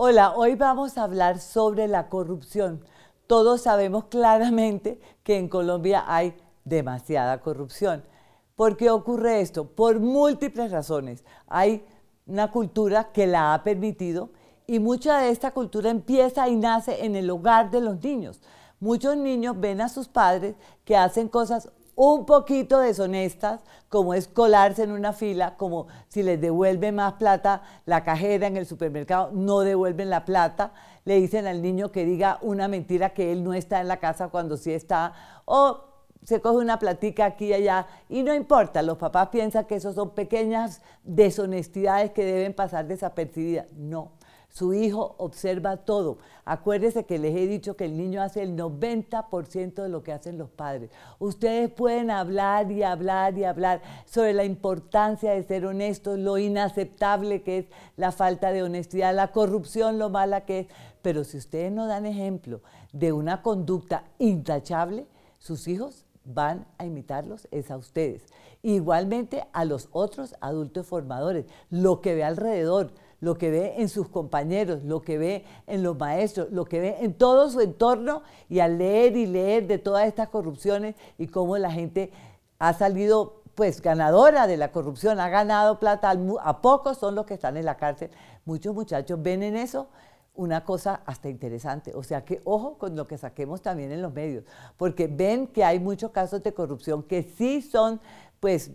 Hola, hoy vamos a hablar sobre la corrupción. Todos sabemos claramente que en Colombia hay demasiada corrupción. ¿Por qué ocurre esto? Por múltiples razones. Hay una cultura que la ha permitido y mucha de esta cultura empieza y nace en el hogar de los niños. Muchos niños ven a sus padres que hacen cosas un poquito deshonestas, como es colarse en una fila, como si les devuelve más plata la cajera en el supermercado, no devuelven la plata, le dicen al niño que diga una mentira que él no está en la casa cuando sí está, o se coge una platica aquí y allá, y no importa, los papás piensan que eso son pequeñas deshonestidades que deben pasar desapercibidas. No, su hijo observa todo. Acuérdense que les he dicho que el niño hace el 90% de lo que hacen los padres. Ustedes pueden hablar y hablar y hablar sobre la importancia de ser honestos, lo inaceptable que es la falta de honestidad, la corrupción, lo mala que es. Pero si ustedes no dan ejemplo de una conducta intachable, sus hijos van a imitarlos es a ustedes. Igualmente a los otros adultos formadores, lo que ve alrededor lo que ve en sus compañeros, lo que ve en los maestros, lo que ve en todo su entorno y al leer y leer de todas estas corrupciones y cómo la gente ha salido pues ganadora de la corrupción, ha ganado plata, a pocos son los que están en la cárcel. Muchos muchachos ven en eso una cosa hasta interesante. O sea que ojo con lo que saquemos también en los medios, porque ven que hay muchos casos de corrupción que sí son pues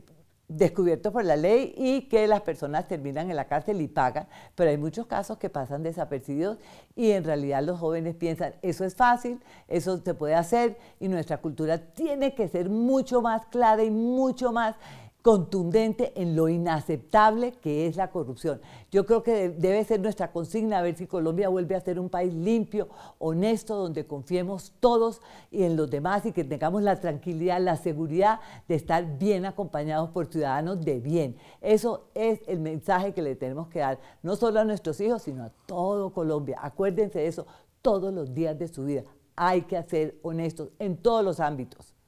descubiertos por la ley y que las personas terminan en la cárcel y pagan, pero hay muchos casos que pasan desapercibidos y en realidad los jóvenes piensan, eso es fácil, eso se puede hacer y nuestra cultura tiene que ser mucho más clara y mucho más contundente en lo inaceptable que es la corrupción. Yo creo que debe ser nuestra consigna ver si Colombia vuelve a ser un país limpio, honesto, donde confiemos todos y en los demás y que tengamos la tranquilidad, la seguridad de estar bien acompañados por ciudadanos de bien. Eso es el mensaje que le tenemos que dar, no solo a nuestros hijos, sino a todo Colombia. Acuérdense de eso todos los días de su vida. Hay que ser honestos en todos los ámbitos.